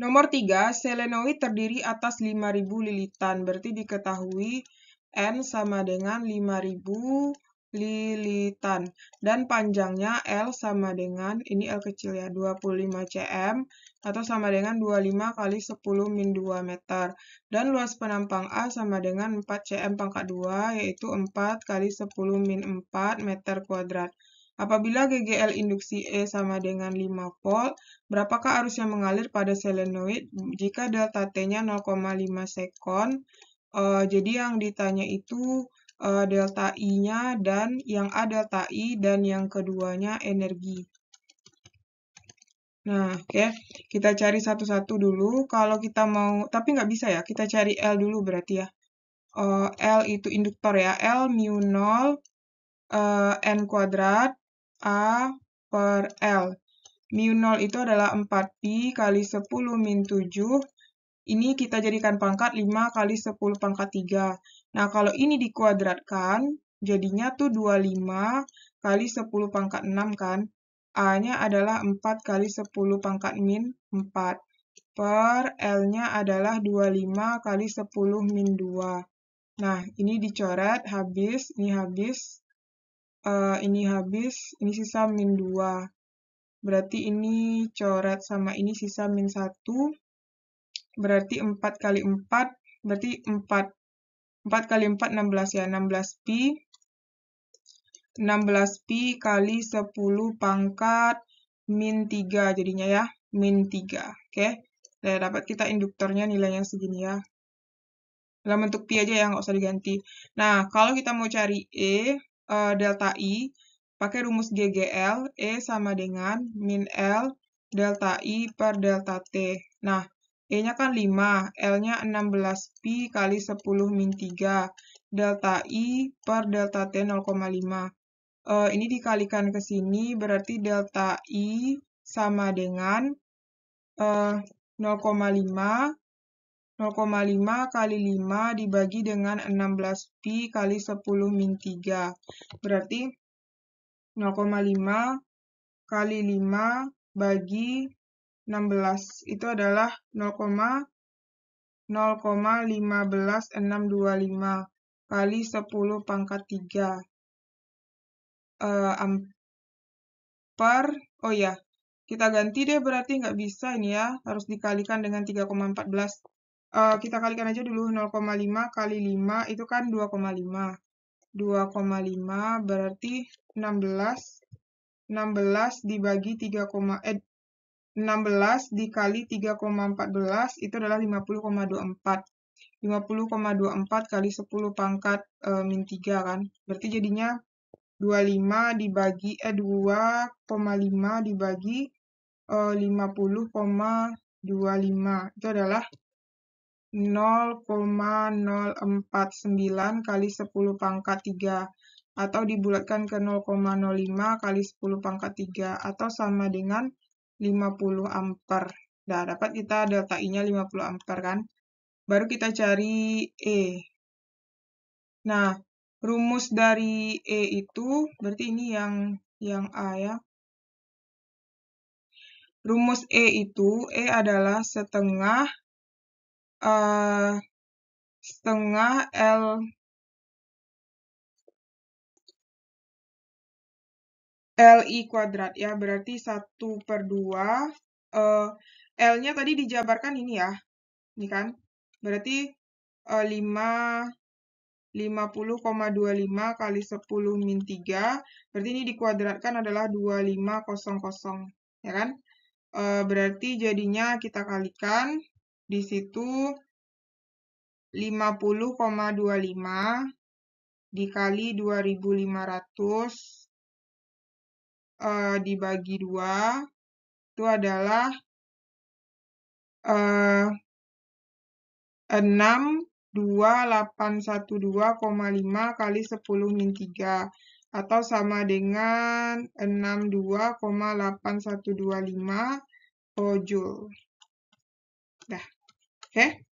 Nomor 3, selenoid terdiri atas 5000 lilitan, berarti diketahui N sama dengan 5000 lilitan. Dan panjangnya L sama dengan, ini L kecil ya, 25 cm atau sama dengan 25 kali 10 min 2 meter. Dan luas penampang A sama dengan 4 cm pangkat 2, yaitu 4 kali 10 min 4 meter kuadrat. Apabila GGL induksi E sama dengan 5 volt, berapakah arus yang mengalir pada selenoid jika delta T-nya 0,5 sekon? Uh, jadi yang ditanya itu uh, delta I-nya dan yang A delta I dan yang keduanya energi. Nah, oke. Okay. Kita cari satu-satu dulu. Kalau kita mau, tapi nggak bisa ya. Kita cari L dulu berarti ya. Uh, L itu induktor ya. L mu 0 uh, N kuadrat A per L. Mu 0 itu adalah 4pi kali 10 min 7. Ini kita jadikan pangkat 5 kali 10 pangkat 3. Nah, kalau ini dikuadratkan, jadinya tuh 25 kali 10 pangkat 6 kan. A-nya adalah 4 kali 10 pangkat min 4. Per L-nya adalah 25 kali 10 min 2. Nah, ini dicoret, habis, ini habis, uh, ini habis, ini sisa min 2. Berarti ini coret sama ini sisa min 1. Berarti 4 kali 4, berarti 4. 4 kali 4, 16 ya, 16P. 16P kali 10 pangkat min 3 jadinya ya, min 3. Oke, okay? nah, dapat kita induktornya nilainya segini ya. Dalam bentuk pi aja ya, nggak usah diganti. Nah, kalau kita mau cari E, uh, delta I pakai rumus GGL, E sama dengan min L delta I per delta T. Nah, E-nya kan 5, L-nya 16Pi kali 10 min 3, delta I per delta T 0,5. Uh, eh, ini dikalikan ke sini berarti delta I sama dengan uh, eh, 0,5 0,5 kali 5 dibagi dengan 16pi kali 10 min 3. Berarti 0,5 kali 5 bagi 16 itu adalah 0,0,15625 kali 10 pangkat 3 uh, eh, amper, oh ya, kita ganti deh berarti nggak bisa ini ya, harus dikalikan dengan 3,14 Eh, kita kalikan aja dulu 0,5 kali 5 itu kan 2,5. 2,5 berarti 16 16 dibagi 3, eh, 16 dikali 3,14 itu adalah 50,24. 50,24 kali 10 pangkat e, min 3 kan. Berarti jadinya 25 dibagi, eh 2,5 dibagi e, eh, 50,25. Itu adalah 0,049 kali 10 pangkat 3 atau dibulatkan ke 0,05 kali 10 pangkat 3 atau sama dengan 50 ampere. Nah, dapat kita delta I-nya 50 ampere kan? Baru kita cari E. Nah, rumus dari E itu berarti ini yang yang A ya. Rumus E itu E adalah setengah Eh, setengah L LI kuadrat ya, berarti 1 per 2. Uh, eh, L-nya tadi dijabarkan ini ya, ini kan. Berarti uh, 5, 50,25 kali 10 min 3, berarti ini dikuadratkan adalah 2500, ya kan. Uh, berarti jadinya kita kalikan di situ 50,25 dikali 2500 uh, eh, dibagi 2 itu adalah uh, eh, 62812,5 kali 10 min 3 atau sama dengan 62,8125 ojo. Dah. okay